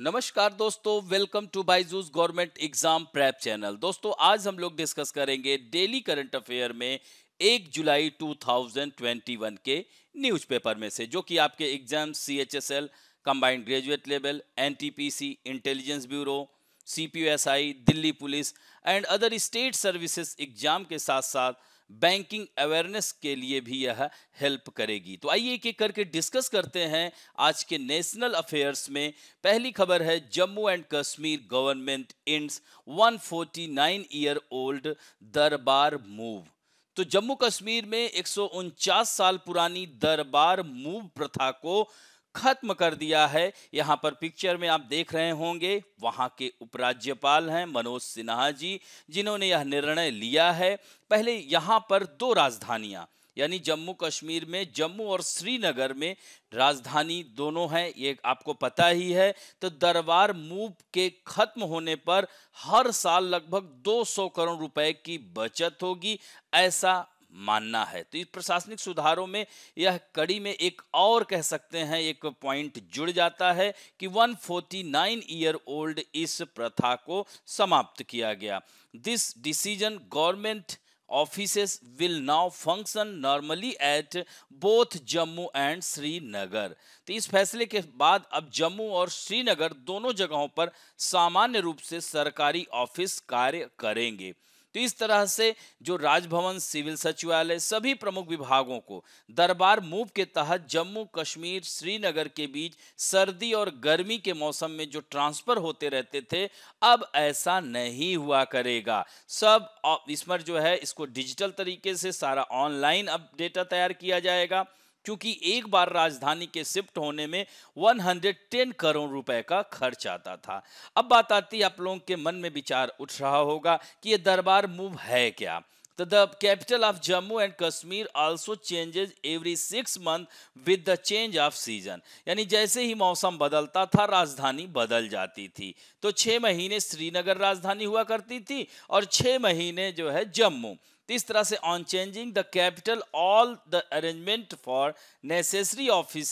नमस्कार दोस्तों welcome to Byju's government exam prep channel दोस्तों आज हम लोग डिस्कस करेंगे डेली करंट अफेयर में 1 जुलाई 2021 के न्यूज़पेपर में से जो कि आपके exam C H S L combined graduate level NTPC intelligence bureau CPSI Delhi police and other state services exam के साथ साथ बैंकिंग अवेयरनेस के लिए भी यह हेल्प करेगी तो आइए एक एक करके डिस्कस करते हैं आज के नेशनल अफेयर्स में पहली खबर है Jammu and Kashmir government ends 149 year old Darbar move तो जम्मू कश्मीर में एक साल पुरानी दरबार मूव प्रथा को खत्म कर दिया है यहाँ पर पिक्चर में आप देख रहे होंगे वहाँ के उपराज्यपाल हैं मनोज सिन्हा जी जिन्होंने यह निर्णय लिया है पहले यहाँ पर दो राजधानियाँ यानी जम्मू कश्मीर में जम्मू और श्रीनगर में राजधानी दोनों हैं ये आपको पता ही है तो दरबार मूव के खत्म होने पर हर साल लगभग 200 करोड़ रुपए की बचत होगी ऐसा मानना है तो इस प्रशासनिक सुधारों में यह कड़ी में एक और कह सकते हैं एक पॉइंट जुड़ जाता है कि 149 ईयर ओल्ड इस प्रथा को समाप्त किया गया this decision government office will now function normally at both Jammu and Srinagar तो इस फैसले के बाद अब जम्मू और श्रीनगर दोनों जगहों पर सामान्य रूप से सरकारी ऑफिस कार्य करेंगे तो इस तरह से जो राजभवन सिविल सचिवालय सभी प्रमुख विभागों को दरबार मूव के तहत जम्मू कश्मीर श्रीनगर के बीच सर्दी और गर्मी के मौसम में जो ट्रांसफर होते रहते थे अब ऐसा नहीं हुआ करेगा सब इसमें जो है इसको डिजिटल तरीके से सारा ऑनलाइन अब डेटा तैयार किया जाएगा क्योंकि एक बार राजधानी के शिफ्ट होने में 110 करोड़ रुपए का खर्च आता था अब बात आती है आप लोगों के मन में विचार उठ रहा होगा कि ये दरबार मूव है क्या तो the capital of Jammu and Kashmir also changes every six month with the change of season यानी जैसे ही मौसम बदलता था राजधानी बदल जाती थी तो छः महीने श्रीनगर राजधानी हुआ करती थी और छः महीने जो है जम्मू इस तरह से on changing the capital all the arrangement for necessary office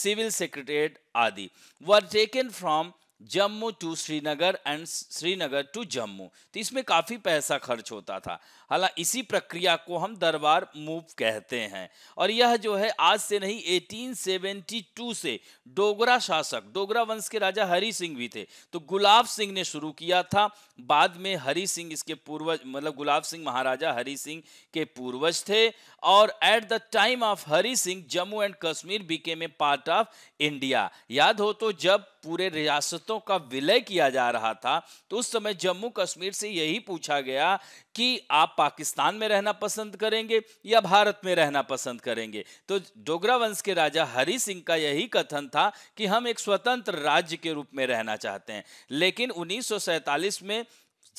civil secretariat आदि were taken from Jammu to Srinagar and Srinagar to Jammu तो इसमें काफ़ी पैसा खर्च होता था हालांकि इसी प्रक्रिया को हम दरबार मूव कहते हैं और यह जो है आज से नहीं 1872 से डोगरा शासक डोगरा वंश के राजा हरि सिंह भी थे तो गुलाब सिंह ने शुरू किया था बाद में हरि सिंह इसके पूर्वज मतलब गुलाब सिंह महाराजा हरि सिंह के पूर्वज थे और at the time of Hari Singh Jammu and Kashmir became a part of India याद हो तो जब पूरे रियासतों का विलय किया जा रहा था तो उस समय जम्मू कश्मीर से यही पूछा गया कि आप पाकिस्तान में रहना पसंद करेंगे या भारत में रहना पसंद करेंगे तो डोगरा वंश के राजा हरि सिंह का यही कथन था कि हम एक स्वतंत्र राज्य के रूप में रहना चाहते हैं लेकिन उन्नीस में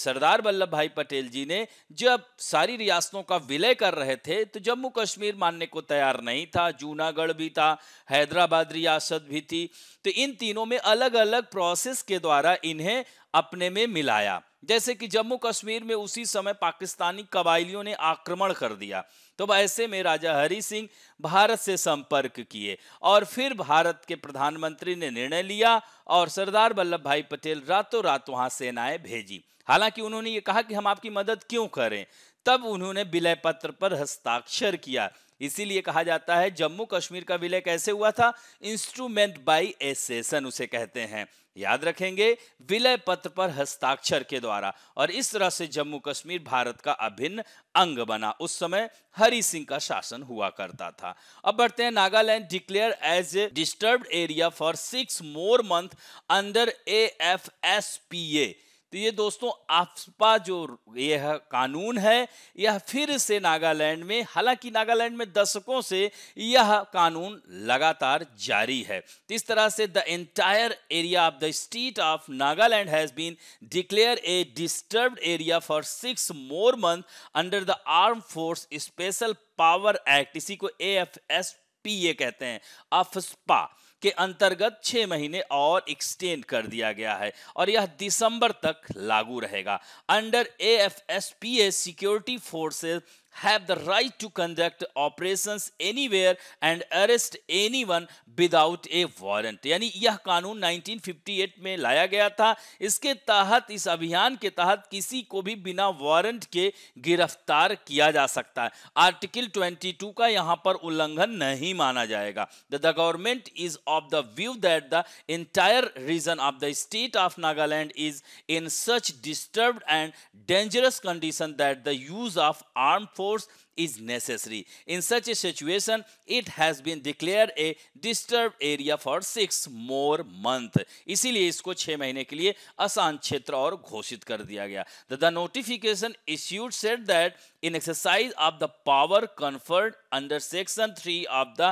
सरदार वल्लभ भाई पटेल जी ने जब सारी रियासतों का विलय कर रहे थे तो जम्मू कश्मीर मानने को तैयार नहीं था जूनागढ़ भी था हैदराबाद रियासत भी थी तो इन तीनों में अलग अलग प्रोसेस के द्वारा इन्हें अपने में मिलाया जैसे कि जम्मू कश्मीर में उसी समय पाकिस्तानी कबायलियों ने आक्रमण कर दिया तो ऐसे में राजा हरि सिंह भारत से संपर्क किए और फिर भारत के प्रधानमंत्री ने निर्णय लिया और सरदार वल्लभ भाई पटेल रातों रात वहां सेनाएं भेजी हालांकि उन्होंने ये कहा कि हम आपकी मदद क्यों करें तब उन्होंने विलय पत्र पर हस्ताक्षर किया इसीलिए कहा जाता है जम्मू कश्मीर का विलय कैसे हुआ था इंस्ट्रूमेंट बाई एसेसन उसे कहते हैं याद रखेंगे विलय पत्र पर हस्ताक्षर के द्वारा और इस तरह से जम्मू कश्मीर भारत का अभिन्न अंग बना उस समय हरि सिंह का शासन हुआ करता था अब बढ़ते हैं Nagaland declare as a disturb area for six more month under A F S P A तो ये दोस्तों आफ्पा जो यह कानून है यह फिर से नागालैंड में हालांकि नागालैंड में दशकों से यह कानून लगातार जारी है तो इस तरह से the entire area of the state of Nagaland has been declare a disturb area for six more month under the arm force special power act इसी को A F S P A कहते हैं अफस्पा के अंतर्गत छह महीने और एक्सटेंड कर दिया गया है और यह दिसंबर तक लागू रहेगा under A F S P A security forces have the right to conduct operations anywhere and arrest anyone without a warrant यानी यह कानून 1958 में लाया गया था इसके तहत इस अभियान के तहत किसी को भी बिना वारंट के गिरफ्तार किया जा सकता है आर्टिकल 22 का यहाँ पर उल्लंघन नहीं माना जाएगा the government is of the view that the entire region of the state of Nagaland is in such disturbed and dangerous condition that the use of armed force force is necessary. In such a situation, it has been declared a disturbed area for six more month. इसीलिए इसको छः महीने के लिए अशांत क्षेत्र और घोषित कर दिया गया the notification issued said that in exercise of the power conferred under section 3 of the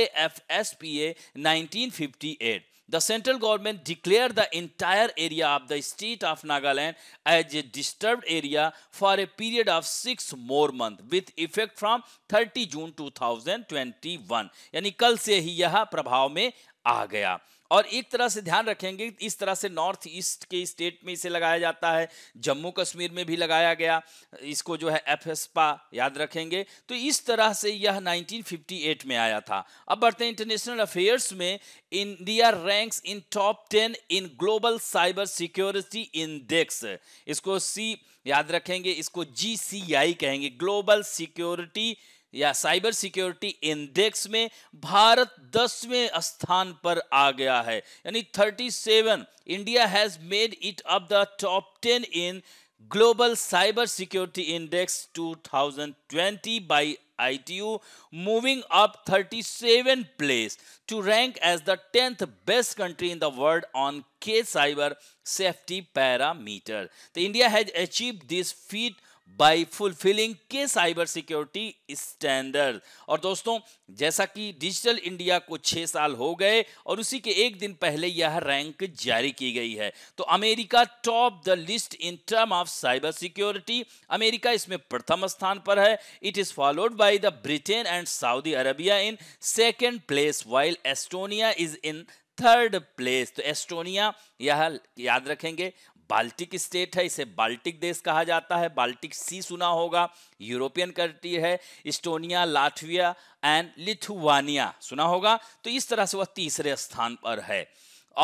AFSPA 1958 the central government declared the entire area of the state of Nagaland as a disturbed area for a period of six more months with effect from 30 June 2021 यानी कल से ही यह प्रभाव में आ गया और एक तरह से ध्यान रखेंगे इस तरह से नॉर्थ ईस्ट के स्टेट में इसे लगाया जाता है जम्मू कश्मीर में भी लगाया गया इसको जो है एफ याद रखेंगे तो इस तरह से यह 1958 में आया था अब बढ़ते इंटरनेशनल अफेयर्स में India ranks in top ten in global cyber security index इसको सी याद रखेंगे इसको जी कहेंगे ग्लोबल सिक्योरिटी या साइबर सिक्योरिटी इंडेक्स में भारत दसवें स्थान पर आ गया है यानी 37 India has made it up the top 10 in global cyber security index 2020 by ITU, moving up 37 place to rank as the 10th best country in the world on K-Cyber safety parameter. The India has achieved this feat by fulfilling के cyber security standard और दोस्तों जैसा कि digital India को छह साल हो गए और उसी के एक दिन पहले यह रैंक जारी की गई है तो America top the list in term of cyber security America इसमें प्रथम स्थान पर है it is followed by the Britain and Saudi Arabia in second place while Estonia is in third place तो एस्टोनिया यह याद रखेंगे बाल्टिक स्टेट है इसे बाल्टिक देश कहा जाता है बाल्टिक सी सुना होगा यूरोपियन कंट्री है इस्टोनिया लाठविया एंड लिथुवानिया सुना होगा तो इस तरह से वह तीसरे स्थान पर है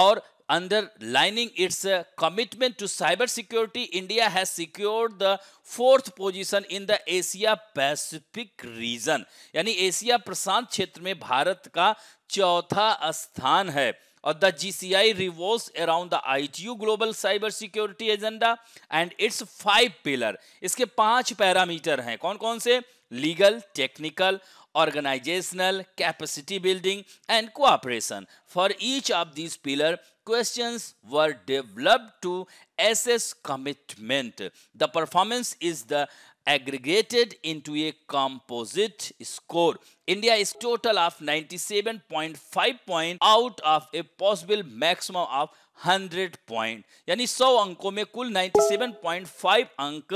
और underlining lining its commitment to cyber security India has secured the fourth position in the Asia Pacific region यानी एशिया प्रशांत क्षेत्र में भारत का चौथा स्थान है or the GCI revolves around the ITU Global Cyber Security Agenda and its five pillar. इसके पांच पैरामीटर हैं कौन कौन से legal technical organizational capacity building and cooperation for each of these pillar questions were developed to assess commitment the performance is the aggregated into a composite score. India is total of 97.5 point out of a possible maximum of 100 point यानी 100 अंकों में कुल 97.5 अंक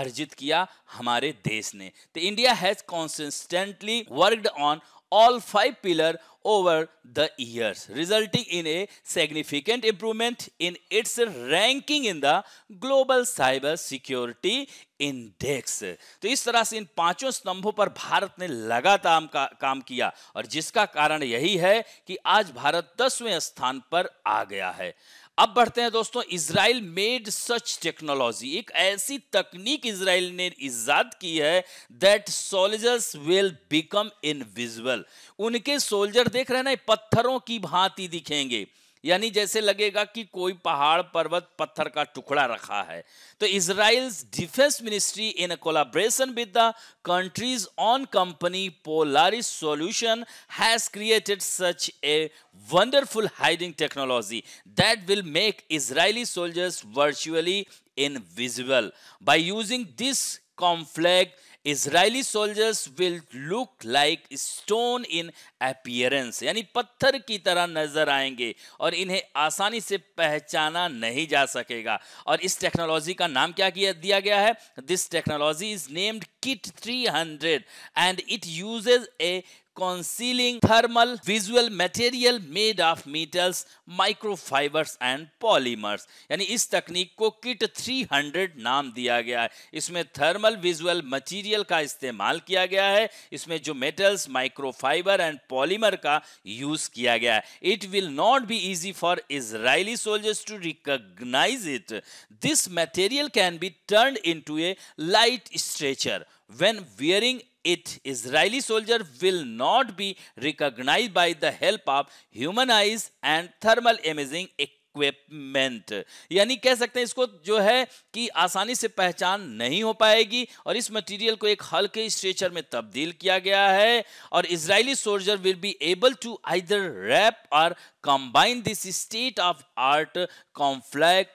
अर्जित किया हमारे देश ने तो India has consistently worked on all five pillar over the years, resulting in a significant improvement in its ranking in the Global Cyber Security index to is tarah se in panchon स्तंभों par bharat ne lagatar kaam kiya aur jiska karan yahi hai ki aaj bharat 10ve sthan par aa gaya hai अब बढ़ते हैं दोस्तों Israel made such technology एक ऐसी तकनीक Israel ने ईजाद की है that soldiers will become invisible उनके सोल्जर देख रहे हैं ना पत्थरों की भांति दिखेंगे यानी जैसे लगेगा कि कोई पहाड़ पर्वत पत्थर का टुकड़ा रखा है तो Israel defence ministry in collaboration with the countries on company Polaris solution has created such a wonderful hiding technology that will make Israeli soldiers virtually in invisible by using this complect Israeli soldiers will look like stone in appearance यानी पत्थर की तरह नजर आएंगे और इन्हें आसानी से पहचाना नहीं जा सकेगा और इस टेक्नोलॉजी का नाम क्या किया दिया गया है this technology is named kit 300 and it uses a concealing thermal visual material made of metals microfibers and polymers यानी इस तकनीक को किट 300 नाम दिया गया है इसमें थर्मल विजुअल मटेरियल का इस्तेमाल किया गया है इसमें जो मेटल्स माइक्रोफाइबर एंड पॉलीमर का यूज किया गया है it will not be easy for Israeli soldiers to recognise it this material can be turn into a light stretcher when wearing it, Israeli soldier will not be recognized by the help of human eyes and thermal imaging equipment यानी कह सकते हैं इसको जो है कि आसानी से पहचान नहीं हो पाएगी और इस मटेरियल को एक हल्के स्ट्रेचर में तब्दील किया गया है और Israeli soldier will be able to either wrap or combine this state of art camouflage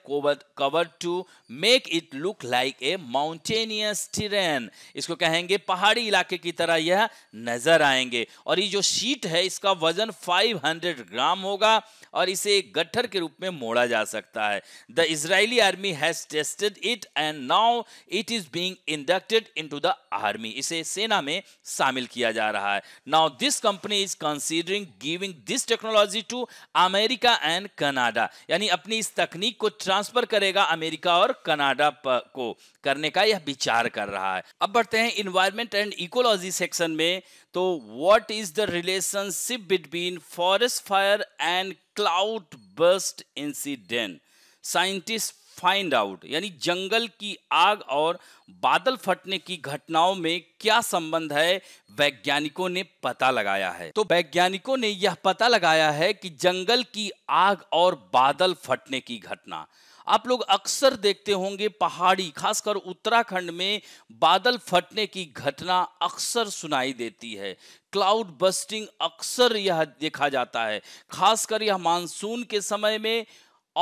cover to make it look like a mountainous terrain इसको कहेंगे पहाड़ी इलाके की तरह यह नजर आएंगे और ये जो शीट है इसका वजन 500 ग्राम होगा और इसे गट्ठर के रूप में में मोड़ा जा सकता है the Israeli army has tested it and now it is being inducted into the army इसे सेना में शामिल किया जा रहा है now this company is considering giving this technology to America and Canada यानी अपनी इस तकनीक को ट्रांसफर करेगा अमेरिका और कनाडा को करने का यह विचार कर रहा है अब बढ़ते हैं इन्वायरमेंट एंड इकोलॉजी सेक्शन में तो what is the relationship between forest fire and cloud burst incident scientist find out यानी जंगल की आग और बादल फटने की घटनाओं में क्या संबंध है वैज्ञानिकों ने पता लगाया है तो वैज्ञानिकों ने यह पता लगाया है कि जंगल की आग और बादल फटने की घटना आप लोग अक्सर देखते होंगे पहाड़ी खासकर उत्तराखंड में बादल फटने की घटना अक्सर सुनाई देती है क्लाउड बस्टिंग अक्सर यह देखा जाता है खासकर यह मानसून के समय में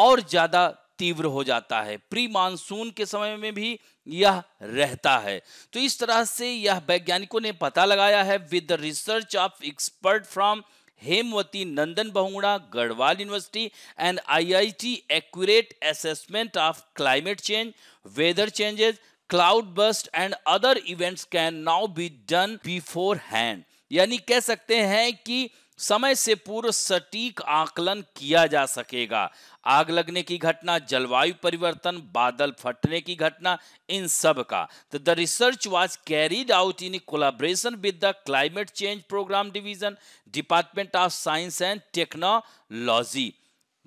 और ज़्यादा तीव्र हो जाता है प्री मानसून के समय में भी यह रहता है तो इस तरह से यह वैज्ञानिकों ने पता लगाया है with the research of expert from Hemvati Nandan Bahuguna Garhwal university and IIT accurate assessment of climate change weather changes cloud burst and other events can now be done beforehand यानी कह सकते हैं कि समय से पूर्व सटीक आकलन किया जा सकेगा आग लगने की घटना जलवायु परिवर्तन बादल फटने की घटना इन सब का तो the research was carried out in collaboration with the climate change programme division department of science and technology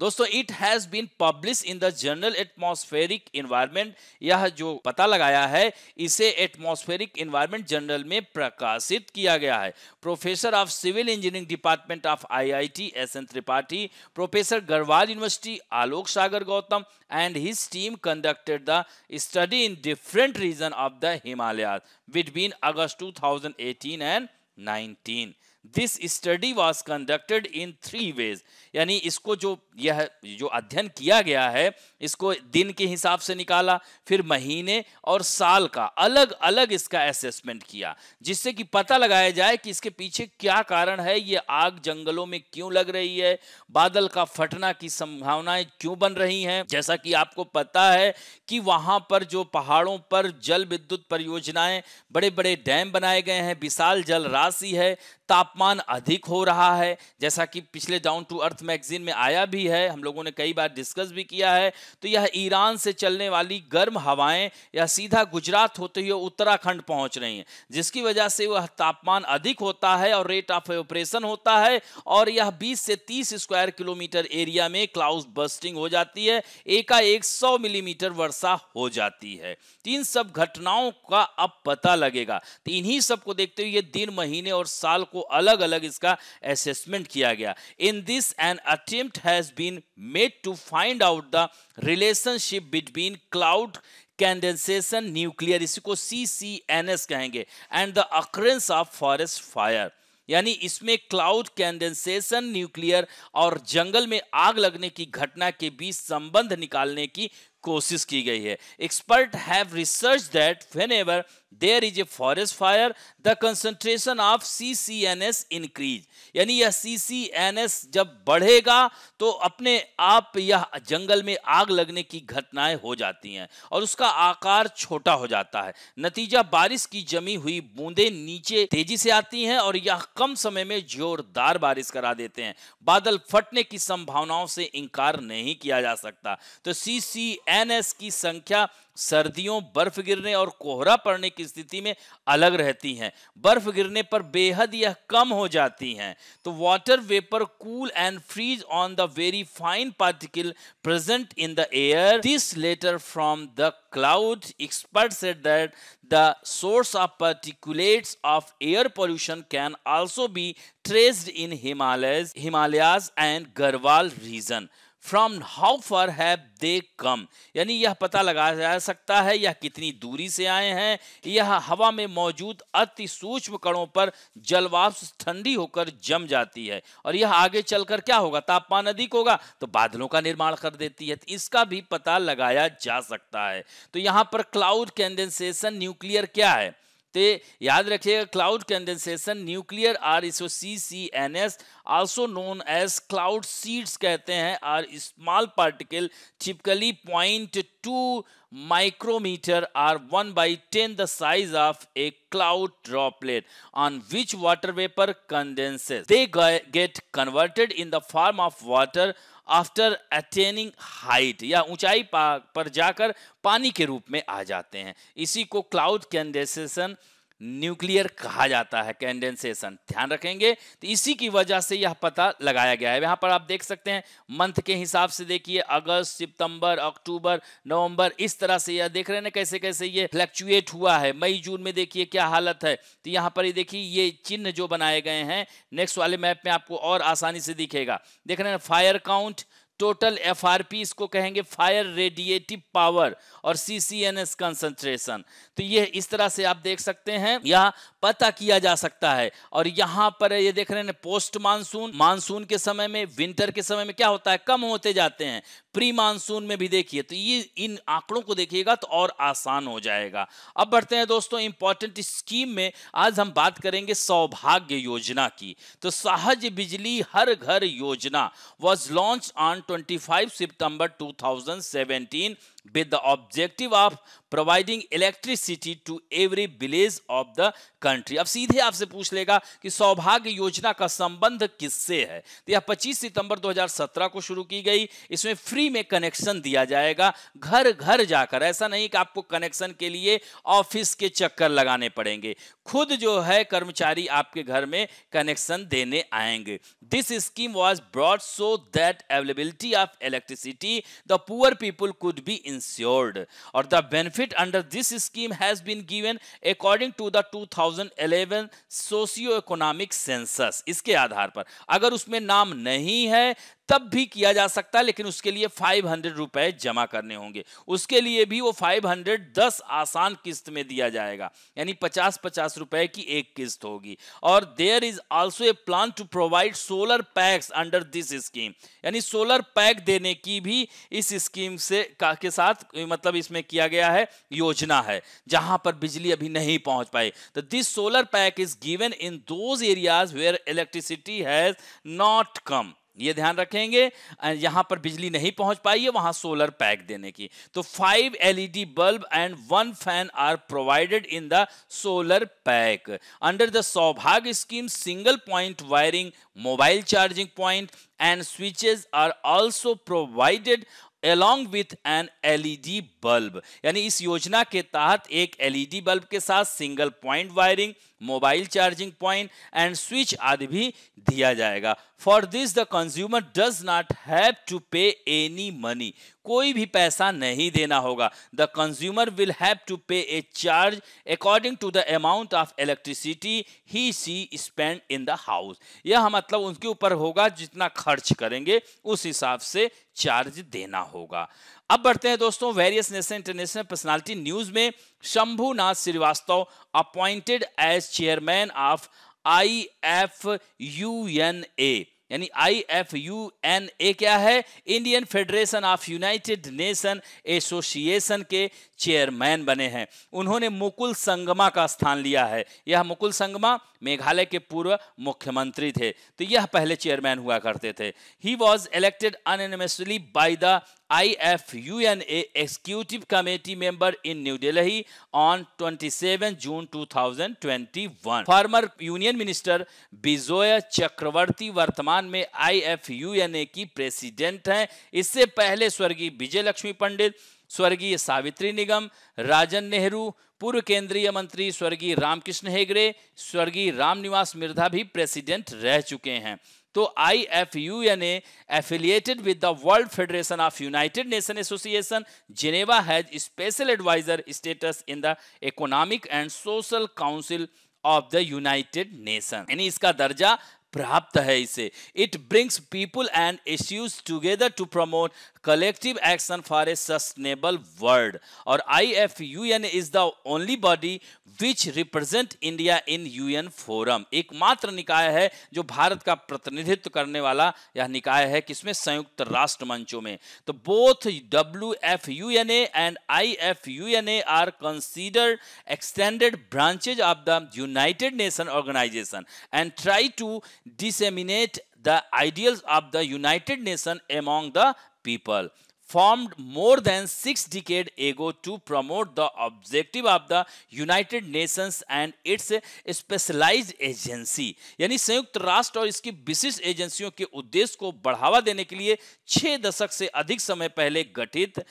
दोस्तों it has been publish in the journal atmospheric environment यह जो पता लगाया है इसे एटमॉस्फेरिक इन्वायरमेंट जर्नल में प्रकाशित किया गया है professor of civil engineering department of IIT S N Tripathi professor Garhwal university Alok Sagar Gautam and his team conducted the study in different region of the Himalaya between August two and nineteen this study was conducted in three ways यानी इसको जो यह जो अध्ययन किया गया है इसको दिन के हिसाब से निकाला फिर महीने और साल का अलग अलग इसका असेसमेंट किया जिससे कि पता लगाया जाए कि इसके पीछे क्या कारण है ये आग जंगलों में क्यों लग रही है बादल का फटना की संभावनाएं क्यों बन रही हैं जैसा कि आपको पता है कि वहां पर जो पहाड़ों पर जल विद्युत परियोजनाएं बड़े बड़े डैम बनाए गए हैं विशाल जल राशि है ताप तापमान अधिक हो रहा है जैसा कि पिछले डाउन टू अर्थ मैगजीन में आया भी है हम लोगों ने कई बार डिस्कस भी किया है तो यह ईरान से चलने वाली गर्म हवाएं यह सीधा गुजरात होते हुए उत्तराखंड पहुंच रही हैं जिसकी वजह से वह तापमान अधिक होता है और रेट ऑफ ऑपरेशन होता है और यह बीस से तीस स्क्वायर किलोमीटर एरिया में क्लाउड बस्टिंग हो जाती है एकाएक सौ मिलीमीटर वर्षा हो जाती है इन सब घटनाओं का अब पता लगेगा तो इन्हीं सबको देखते हुए दिन महीने और साल को अलग अलग अलग इसका असेसमेंट किया गया in this an attempt has been made to find out the relationship between cloud condensation nuclear इसी को सी सी एन एस कहेंगे and the occurrence of forest fire यानी इसमें क्लाउड कैंडेंसेशन न्यूक्लियर और जंगल में आग लगने की घटना के बीच संबंध निकालने की कोशिश की गई है expert have research that whenever there is a forest fire the concentration of C C N S increase यानी यह सी सी एन एस जब बढ़ेगा तो अपने आप यह जंगल में आग लगने की घटनाएं हो जाती हैं और उसका आकार छोटा हो जाता है नतीजा बारिश की जमी हुई बूंदे नीचे तेजी से आती हैं और यह कम समय में जोरदार बारिश करा देते हैं बादल फटने की संभावनाओं से इंकार नहीं किया जा सकता तो सी सी एन एस की संख्या सर्दियों बर्फ गिरने और कोहरा पड़ने की स्थिति में अलग रहती हैं बर्फ गिरने पर बेहद यह कम हो जाती हैं तो water vapour cool and freeze on the very fine particle present in the air this later from the cloud expert said that the source of particulates of air pollution can also be traced in Himalaya Himalayas and Garhwal region from how far have they come यानी यह पता लगाया जा सकता है यह कितनी दूरी से आए हैं यह हवा में मौजूद अति सूक्ष्म कणों पर जलवाष्प ठंडी होकर जम जाती है और यह आगे चलकर क्या होगा तापमान अधिक होगा तो बादलों का निर्माण कर देती है इसका भी पता लगाया जा सकता है तो यहाँ पर क्लाउड कैंडेंसेशन न्यूक्लियर क्या है तो याद रखिएगा cloud condensation nuclear or S C C N S also known as cloud seeds कहते हैं are small particle typically point two micrometre or one by ten the size of a cloud droplet on which water vapour condenses they get converted in the form of water after attaining height या ऊंचाई पर जाकर पानी के रूप में आ जाते हैं इसी को क्लाउड कंडेंसेशन न्यूक्लियर कहा जाता है कैंडेंसेशन ध्यान रखेंगे तो इसी की वजह से यह पता लगाया गया है यहां पर आप देख सकते हैं मंथ के हिसाब से देखिए अगस्त सितंबर अक्टूबर नवंबर इस तरह से यह देख रहे हैं कैसे कैसे ये फ्लैक्चुएट हुआ है मई जून में देखिए क्या हालत है तो यहां पर ये देखिए ये चिन्ह जो बनाए गए हैं नेक्स्ट वाले मैप में आपको और आसानी से दिखेगा देख रहे हैं फायर काउंट टोटल एफ इसको कहेंगे फायर रेडिएटिव पावर और C C N S concentration तो ये इस तरह से आप देख सकते हैं यह पता किया जा सकता है और यहां पर ये देख रहे हैं पोस्ट मानसून मानसून के समय में विंटर के समय में क्या होता है कम होते जाते हैं प्री मानसून में भी देखिए तो ये इन आंकड़ों को देखिएगा तो और आसान हो जाएगा अब बढ़ते हैं दोस्तों इंपॉर्टेंट स्कीम में आज हम बात करेंगे सौभाग्य योजना की तो सहज Bijli Har Ghar Yojana was launch on 25 September 2017 with the objective of providing electricity to every village of the country अब सीधे आपसे पूछ लेगा कि सौभाग्य योजना का संबंध किससे है तो यह 25 सितंबर 2017 को शुरू की गई इसमें फ्री में कनेक्शन दिया जाएगा घर घर जाकर ऐसा नहीं कि आपको कनेक्शन के लिए ऑफिस के चक्कर लगाने पड़ेंगे खुद जो है कर्मचारी आपके घर में कनेक्शन देने आएंगे this scheme was broad so that availability of electricity the poor people could be insured or the benefit under this scheme has been given according to the 2011 socio economic census इसके आधार पर अगर उसमें नाम नहीं है तब भी किया जा सकता है लेकिन उसके लिए फाइव हंड्रेड रुपए जमा करने होंगे उसके लिए भी वो फाइव हंड्रेड दस आसान किस्त में दिया जाएगा यानी पचास पचास रुपए की एक किस्त होगी और there is also a plan to provide solar packs under this scheme यानी सोलर पैक देने की भी इस स्कीम से का के साथ मतलब इसमें किया गया है योजना है जहां पर बिजली अभी नहीं पहुंच पाई तो this solar pack is given in those areas where electricity has not come ये ध्यान रखेंगे यहां पर बिजली नहीं पहुंच पाई है वहां सोलर पैक देने की तो five LED bulb and one fan are provided in the solar pack under the Saubhagya scheme single point wiring mobile charging point and switches are also provided along with an LED bulb यानी इस योजना के तहत एक LED bulb के साथ single point wiring mobile charging point and switch आदि भी दिया जाएगा for this the consumer does not have to pay any money कोई भी पैसा नहीं देना होगा the consumer will have to pay a charge according to the amount of electricity he she spend in the house यह मतलब उनके ऊपर होगा जितना खर्च करेंगे उस हिसाब से चार्ज देना होगा अब बढ़ते हैं दोस्तों various national international personality news में Shambhunath Srivastava appointed as chairman of I F U N A यानी I F U N A क्या है Indian federation of United Nation Association के चेयरमैन बने हैं उन्होंने मुकुल संगमा का स्थान लिया है यह मुकुल संगमा मेघालय के पूर्व मुख्यमंत्री थे तो यह पहले चेयरमैन हुआ करते थे he was elected unanimously by the IFUNA Executive Committee member in New Delhi on 27 June 2021. Former Union Minister Bijoy Chakraborty वर्तमान में IFUNA की प्रेसिडेंट हैं इससे पहले स्वर्गीय विजय लक्ष्मी पंडित स्वर्गीय सावित्री निगम राजन नेहरू पूर्व केंद्रीय मंत्री स्वर्गीय रामकृष्ण हेगड़े स्वर्गीय रामनिवास मिर्धा भी प्रेसिडेंट रह चुके हैं तो I F U N affiliated with the World Federation of United Nation Association Geneva has special adviser status in the Economic and Social Council of the United Nation यानी इसका दर्जा प्राप्त है इसे it brings people and issues together to promote collective action for a sustainable world और I F U N is the only body which represent India in UN forum एकमात्र निकाय है जो भारत का प्रतिनिधित्व करने वाला यह निकाय है किसमें संयुक्त राष्ट्र मंचों में तो both W F U N A and I F U N A are consider extended branches of the United Nation Organisation and try to disseminate the ideal of the United Nation among the people formed more than six decades ago to promote the objective of the United Nations and its specialise agency यानी संयुक्त राष्ट्र और इसकी विशिष्ट एजेंसियों के उद्देश्य को बढ़ावा देने के लिए छह दशक से अधिक समय पहले गठित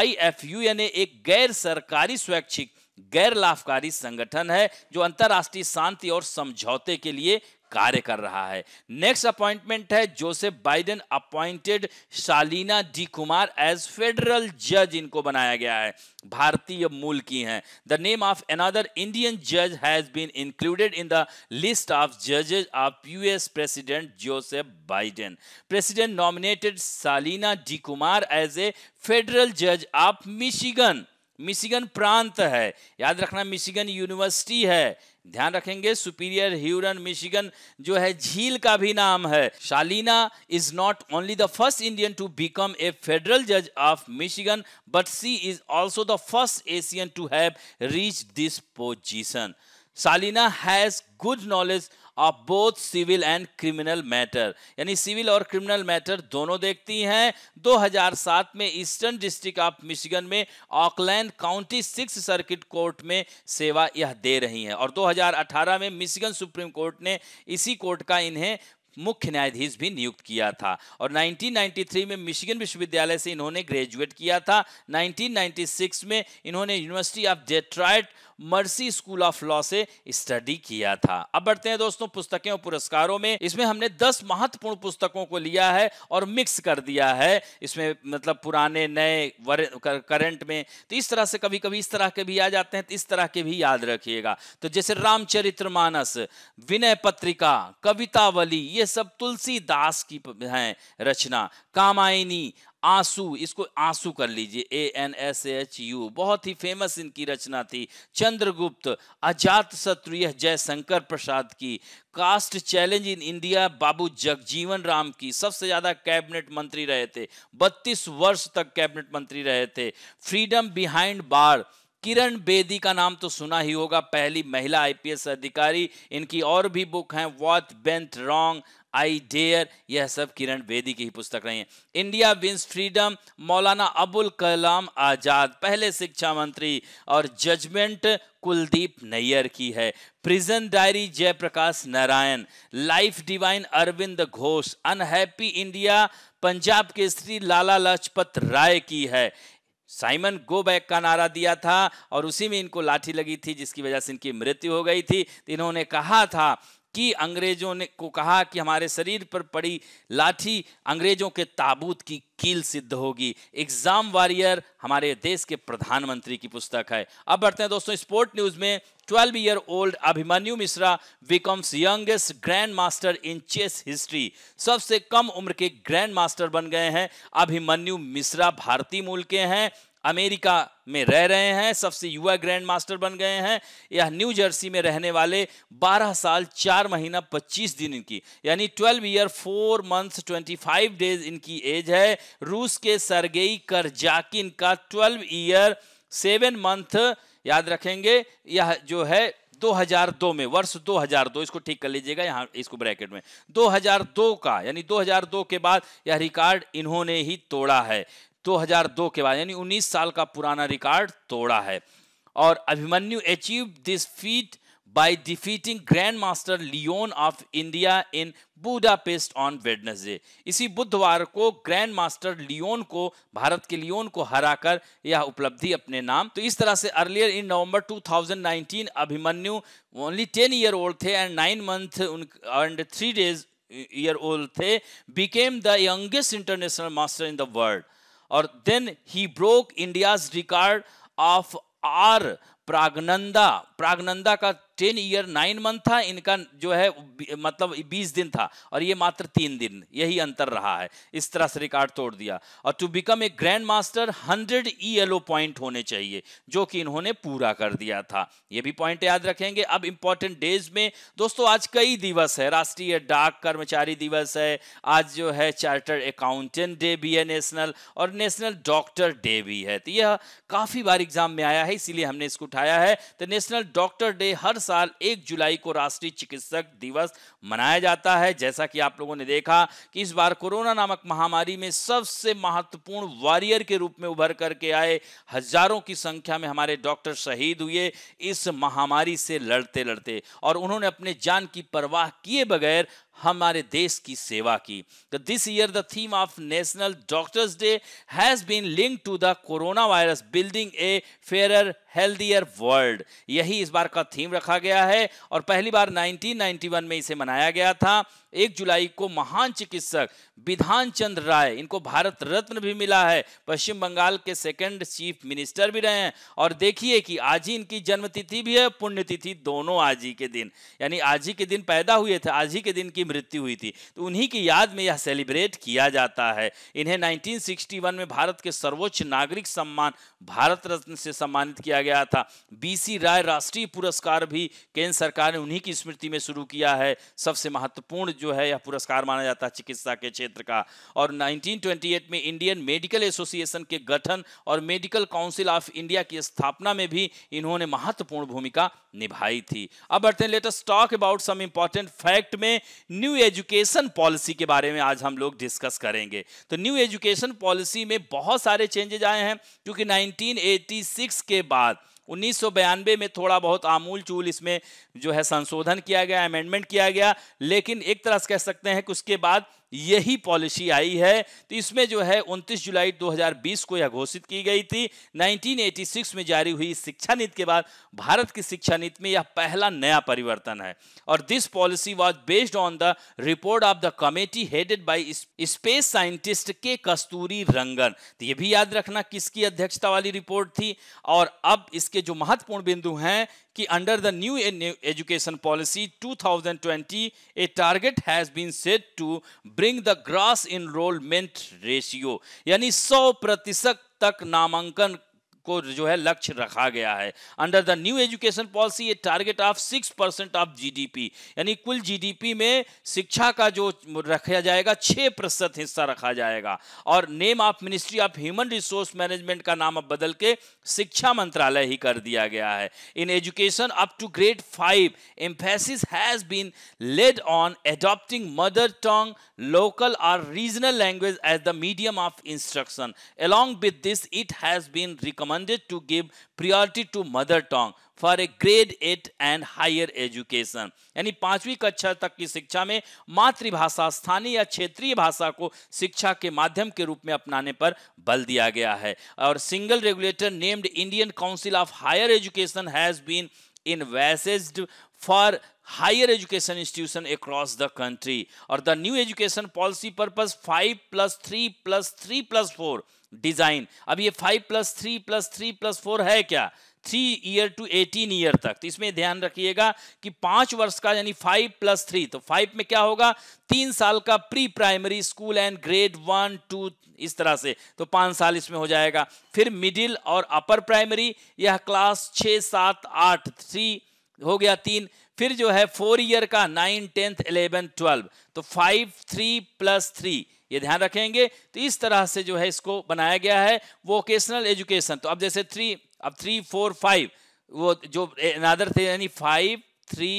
आई एफ यू यानी एक गैर सरकारी स्वैच्छिक गैर लाभकारी संगठन है जो अंतर्राष्ट्रीय शांति और समझौते के लिए कार्य कर रहा है नेक्स्ट अपॉइंटमेंट है Joseph Biden appointed शालीना D Kumar as federal जज इनको बनाया गया है भारतीय मूल की हैं the name of another Indian जज has been included in the list of जजेज of US president Joseph Biden president nominated सालीना D Kumar as a federal जज ऑफ मिशिगन मिशिगन प्रांत है याद रखना मिशिगन यूनिवर्सिटी है ध्यान रखेंगे सुपीरियर ह्यूरन मिशिगन जो है झील का भी नाम है Shalina is not only the first Indian to become a federal जज of Michigan but she is also the first Asian to have reach this position Shalina has good knowledge of both civil and criminal matter यानी civil और criminal matter दोनों देखती हैं 2007 में Eastern District of Michigan में Oakland County six circuit court में सेवा यह दे रही हैं और 2018 में मिशिगन सुप्रीम कोर्ट ने इसी कोर्ट का इन्हें मुख्य न्यायाधीश भी नियुक्त किया था और 1993 में मिशिगन विश्वविद्यालय से इन्होंने ग्रेजुएट किया था 1996 में इन्होंने University of Detroit Mercy School of Law से स्टडी किया था अब बढ़ते हैं दोस्तों पुस्तकें और पुरस्कारों में इसमें हमने दस महत्वपूर्ण पुस्तकों को लिया है और मिक्स कर दिया है इसमें मतलब पुराने नए करंट में तो इस तरह से कभी कभी इस तरह के भी आ जाते हैं तो इस तरह के भी याद रखिएगा तो जैसे मानस विनय पत्रिका कवितावली ये सब तुलसीदास की हैं रचना कामायनी आंसू इसको आंसू कर लीजिए A N S H U बहुत ही फेमस इनकी रचना थी चंद्रगुप्त अजात शत्रु यह जयशंकर प्रसाद की caste challenge in India Babu Jagjivan Ram की सबसे ज़्यादा कैबिनेट मंत्री रहे थे 32 वर्ष तक कैबिनेट मंत्री रहे थे freedom behind bars Kiran Bedi का नाम तो सुना ही होगा पहली महिला आईपीएस अधिकारी इनकी और भी बुक हैं what went wrong I dare यह सब किरण बेदी की ही पुस्तक रही है इंडिया विंस फ्रीडम मौलाना अबुल कलाम आज़ाद पहले शिक्षा मंत्री और जजमेंट कुलदीप नैयर की है prison diary Jayaprakash Narayan life divine Aurobindo Ghosh unhappy India Punjab के स्त्री लाला लाजपत राय की है साइमन गो बैक का नारा दिया था और उसी में इनको लाठी लगी थी जिसकी वजह से इनकी मृत्यु हो गई थी इन्होंने कहा था कि अंग्रेजों ने को कहा कि हमारे शरीर पर पड़ी लाठी अंग्रेजों के ताबूत की कील सिद्ध होगी एग्जाम वॉरियर हमारे देश के प्रधानमंत्री की पुस्तक है अब बढ़ते हैं दोस्तों स्पोर्ट न्यूज में 12 year old Abhimanyu Mishra becomes youngest grandmaster in chess history सबसे कम उम्र के ग्रैंड मास्टर बन गए हैं अभिमन्यु मिश्रा भारतीय मूल के हैं अमेरिका में रह रहे हैं सबसे युवा ग्रैंड मास्टर बन गए हैं यह न्यू जर्सी में रहने वाले 12 साल चार महीना 25 दिन इनकी यानी 12 ईयर 4 मंथ्स 25 डेज इनकी एज है रूस के सरगेई करजाकिन का 12 ईयर 7 मंथ याद रखेंगे यह जो है 2002 में वर्ष 2002 इसको ठीक कर लीजिएगा यहाँ इसको ब्रैकेट में 2002 का यानी 2002 के बाद यह रिकॉर्ड इन्होंने ही तोड़ा है 2002 के बाद यानी 19 साल का पुराना रिकॉर्ड तोड़ा है और Abhimanyu achieve this feat grandmaster Leon of India in in पेस्ट ऑन वेडनेसडे इसी बुधवार को ग्रैंड मास्टर लियोन को भारत के लियोन को हराकर यह उपलब्धि अपने नाम तो इस तरह से earlier in November 2019 Abhimanyu only ten year old थे and nine month and three days year old थे became the youngest international master in the world और then he broke India's record of R Praggnanandhaa Praggnanandhaa का टेन ईयर नाइन मंथ था इनका जो है मतलब बीस दिन था और ये मात्र तीन दिन यही अंतर रहा है इस तरह से रिकॉर्ड तोड़ दिया और to become a grandmaster hundred E Elo point होने चाहिए जो कि इन्होंने पूरा कर दिया था ये भी पॉइंट याद रखेंगे अब इंपॉर्टेंट डेज में दोस्तों आज कई दिवस है राष्ट्रीय डाक कर्मचारी दिवस है आज जो है चार्टर्ड अकाउंटेंट डे भी है नेशनल और नेशनल डॉक्टर डे भी है तो यह काफी बार एग्जाम में आया है इसीलिए हमने इसको उठाया है तो नेशनल डॉक्टर डे हर साल एक जुलाई को राष्ट्रीय चिकित्सक दिवस मनाया जाता है जैसा कि आप लोगों ने देखा कि इस बार कोरोना नामक महामारी में सबसे महत्वपूर्ण वॉरियर के रूप में उभर करके आए हजारों की संख्या में हमारे डॉक्टर शहीद हुए इस महामारी से लड़ते लड़ते और उन्होंने अपने जान की परवाह किए बगैर हमारे देश की सेवा की तो this year the theme of national doctors day has been link to the corona virus building a fair healthier world यही इस बार का थीम रखा गया है और पहली बार 1991 में इसे मनाया गया था एक जुलाई को महान चिकित्सक विधान चंद्र राय इनको भारत रत्न भी मिला है पश्चिम बंगाल के सेकंड चीफ मिनिस्टर भी रहे हैं और देखिए कि आज ही इनकी जन्मतिथि भी है पुण्यतिथि दोनों आज ही के दिन यानी आज ही के दिन पैदा हुए थे आज ही के दिन की मृत्यु हुई थी तो उन्हीं की याद में यह सेलिब्रेट किया जाता है इन्हें 1961 में भारत के सर्वोच्च नागरिक सम्मान भारत रत्न से सम्मानित किया गया था बीसी राय राष्ट्रीय पुरस्कार भी केंद्र सरकार ने उन्हीं की स्मृति में शुरू किया है सबसे महत्वपूर्ण जो है यह पुरस्कार माना जाता है चिकित्सा के क्षेत्र का और नाइनटीन में इंडियन मेडिकल एसोसिएशन के गठन और मेडिकल काउंसिल ऑफ इंडिया की स्थापना में भी इन्होंने महत्वपूर्ण भूमिका निभाई थी अब बढ़ते हैं latest talk about some important fact में न्यू एजुकेशन पॉलिसी के बारे में आज हम लोग डिस्कस करेंगे तो न्यू एजुकेशन पॉलिसी में बहुत सारे चेंजेज आए हैं क्योंकि 1986 के बाद उन्नीस में थोड़ा बहुत आमूल चूल इसमें जो है संशोधन किया गया अमेंडमेंट किया गया लेकिन एक तरह से कह सकते हैं कि उसके बाद यही पॉलिसी आई है तो इसमें जो है 29 जुलाई 2020 को यह घोषित की गई थी 1986 में जारी हुई शिक्षा नीति के बाद भारत की शिक्षा नीति में यह पहला नया परिवर्तन है और this policy was based on the report of the committee headed by space scientist K कस्तूरी रंगन तो यह भी याद रखना किसकी अध्यक्षता वाली रिपोर्ट थी और अब इसके जो महत्वपूर्ण बिंदु हैं कि under the new education policy 2020 a target has been set to bring the gross enrolment ratio यानी 100 प्रतिशत तक नामांकन को जो है लक्ष्य रखा गया है under the new education policy ये target of six percent of GDP यानी कुल जीडीपी में शिक्षा का जो रखा जाएगा छह प्रतिशत हिस्सा रखा जाएगा और name of ministry of human resource management का नाम अब बदल के शिक्षा मंत्रालय ही कर दिया गया है in education up to grade five emphasis has been laid on adopting mother tongue local और regional language as the medium of instruction along with this it has been recommend recommended to give priority to mother tongue for a grade eight and higher education यानी पांचवी कक्षा तक की शिक्षा में मातृभाषा स्थानीय या क्षेत्रीय भाषा को शिक्षा के माध्यम के रूप में अपनाने पर बल दिया गया है और single regulator named Indian council of higher education has been invested for higher education institution across the country or the new education policy purpose 5 plus 3 plus 3 plus 4 design अब ये 5 plus three plus three plus four है क्या three year to eighteen year तक तो इसमें ध्यान रखिएगा कि पांच वर्ष का यानी फाइव प्लस थ्री तो फाइव में क्या होगा तीन साल का pre primary school and grade one two इस तरह से तो पांच साल इसमें हो जाएगा फिर मिडिल और अपर प्राइमरी यह क्लास छ सात आठ थ्री हो गया तीन फिर जो है फोर ईयर का नाइन टेंथ इलेवन ट्वेल्व तो फाइव थ्री प्लस थ्री ये ध्यान रखेंगे तो इस तरह से जो है इसको बनाया गया है वोकेशनल एजुकेशन तो अब जैसे थ्री अब थ्री फोर फाइव वो जो नादर थे यानी फाइव थ्री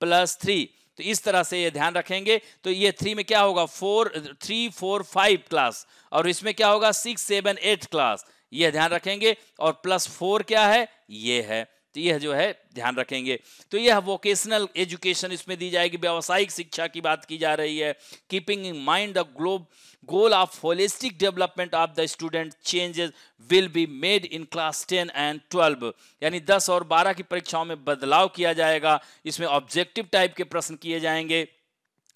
प्लस थ्री तो इस तरह से ये ध्यान रखेंगे तो ये थ्री में क्या होगा four three four five class और इसमें क्या होगा सिक्स सेवन एट क्लास ये ध्यान रखेंगे और प्लस फोर क्या है ये है तो यह जो है ध्यान रखेंगे तो यह वोकेशनल एजुकेशन इसमें दी जाएगी व्यावसायिक शिक्षा की बात की जा रही है keeping in mind the global goal of holistic development of the student changes will be made in class ten and twelve यानी दस और बारह की परीक्षाओं में बदलाव किया जाएगा इसमें ऑब्जेक्टिव टाइप के प्रश्न किए जाएंगे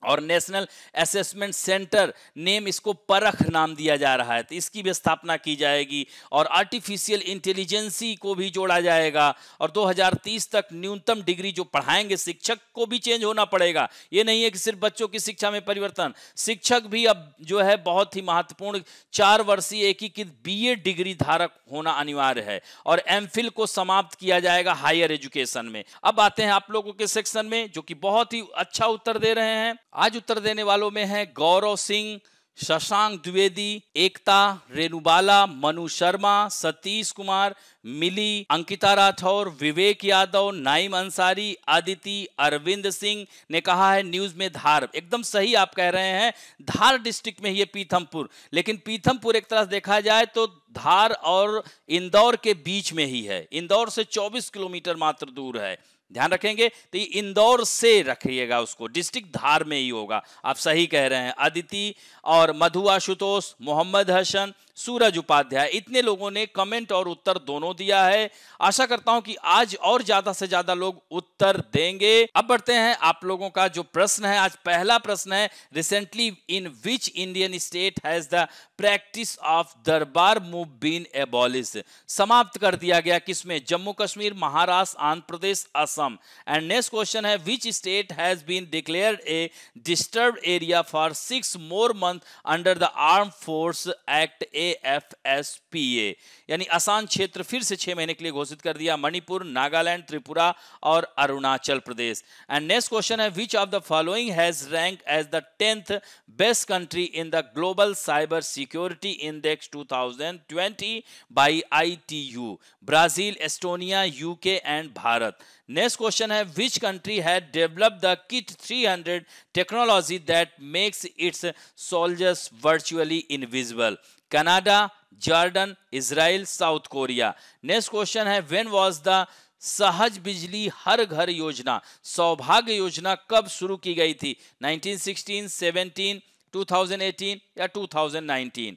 और नेशनल असेसमेंट सेंटर नेम इसको परख नाम दिया जा रहा है तो इसकी भी स्थापना की जाएगी और आर्टिफिशियल इंटेलिजेंसी को भी जोड़ा जाएगा और 2030 तक न्यूनतम डिग्री जो पढ़ाएंगे शिक्षक को भी चेंज होना पड़ेगा ये नहीं है कि सिर्फ बच्चों की शिक्षा में परिवर्तन शिक्षक भी अब जो है बहुत ही महत्वपूर्ण चार वर्षीय एकीकृत बी डिग्री धारक होना अनिवार्य है और एम को समाप्त किया जाएगा हायर एजुकेशन में अब आते हैं आप लोगों के सेक्शन में जो कि बहुत ही अच्छा उत्तर दे रहे हैं आज उत्तर देने वालों में है गौरव सिंह शशांक द्विवेदी एकता रेणुबाला मनु शर्मा सतीश कुमार मिली अंकिता राठौर विवेक यादव नाइम अंसारी आदिति अरविंद सिंह ने कहा है न्यूज में धार एकदम सही आप कह रहे हैं धार डिस्ट्रिक्ट में ही है पीथमपुर लेकिन पीथमपुर एक तरह से देखा जाए तो धार और इंदौर के बीच में ही है इंदौर से 24 किलोमीटर मात्र दूर है ध्यान रखेंगे तो ये इंदौर से रखिएगा उसको डिस्ट्रिक्ट धार में ही होगा आप सही कह रहे हैं अदिति और मधु आशुतोष मोहम्मद हसन सूरज उपाध्याय इतने लोगों ने कमेंट और उत्तर दोनों दिया है आशा करता हूं कि आज और ज्यादा से ज्यादा लोग उत्तर देंगे अब बढ़ते हैं आप लोगों का जो प्रश्न है आज पहला प्रश्न है recently in which Indian state has the practice of Darbar move been abolish समाप्त कर दिया गया किसमें Jammu Kashmir Maharashtra Andhra Pradesh Assam and next question है which state has been declare a disturb area for six more month under the arm force act a a यानी आसान क्षेत्र फिर से छह महीने के लिए घोषित कर दिया मणिपुर नागालैंड त्रिपुरा और Arunachal Pradesh and next question है which of the following has rank as the tenth best country in the global cyber security index 2020 by ITU Brazil Estonia UK and Bharat next question है विच कंट्री है develop the kit 300 technology that makes its soldiers virtually invisible Canada Jordan Israel South Korea next question है when was the Sahaj Bijli Har Ghar योजना सौभाग्य योजना कब शुरू की गई थी 1916, 17, 2018 या 2019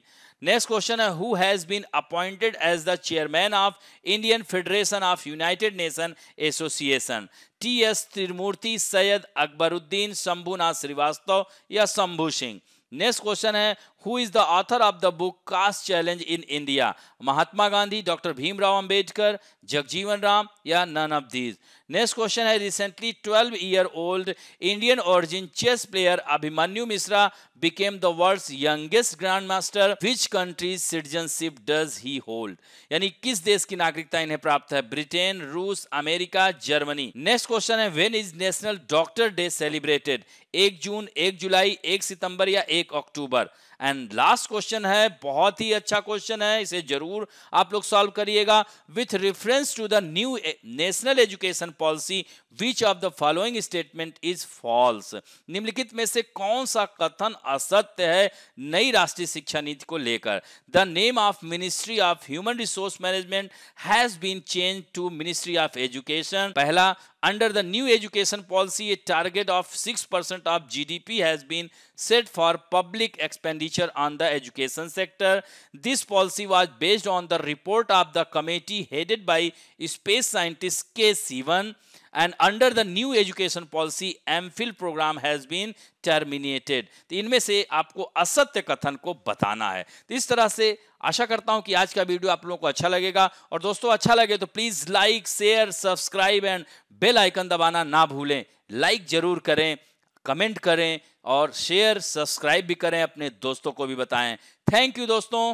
नेक्स्ट क्वेश्चन है who has been appointed as the chairman of Indian federation of United Nation association T S Tirumurti Syed Akbaruddin Shambhunath Srivastava या शंभू सिंह नेक्स्ट क्वेश्चन है who is the author of the book caste challenge in india mahatma gandhi dr bhimrao ambedkar jagjeevan ram ya none of these next question hai recently 12 year old indian origin chess player abhimanyu mishra became the world's youngest grandmaster which country's citizenship does he hold yani kis desh ki nagrikta inhe prapt hai britain rus america germany next question hai when is national doctor day celebrated 1 june 1 जुलाई 1 सितंबर या 1 October and last question है बहुत ही अच्छा question है इसे जरूर आप लोग सॉल्व करिएगा with reference to the new national education policy which of the following statement is false निम्नलिखित में से कौन सा कथन असत्य है नई राष्ट्रीय शिक्षा नीति को लेकर the name of ministry of human resource management has been change to ministry of education पहला Under the new education policy, a target of 6% of GDP has been set for public expenditure on the education sector. This policy was based on the report of the committee headed by space scientist K. Sivan. Under the new education policy M Phil program has been terminated तो इनमें से आपको असत्य कथन को बताना है तो इस तरह से आशा करता हूं कि आज का वीडियो आप लोगों को अच्छा लगेगा और दोस्तों अच्छा लगे तो please like share subscribe and bell icon दबाना ना भूलें लाइक जरूर करें कमेंट करें और शेयर सब्सक्राइब भी करें अपने दोस्तों को भी बताएं थैंक यू दोस्तों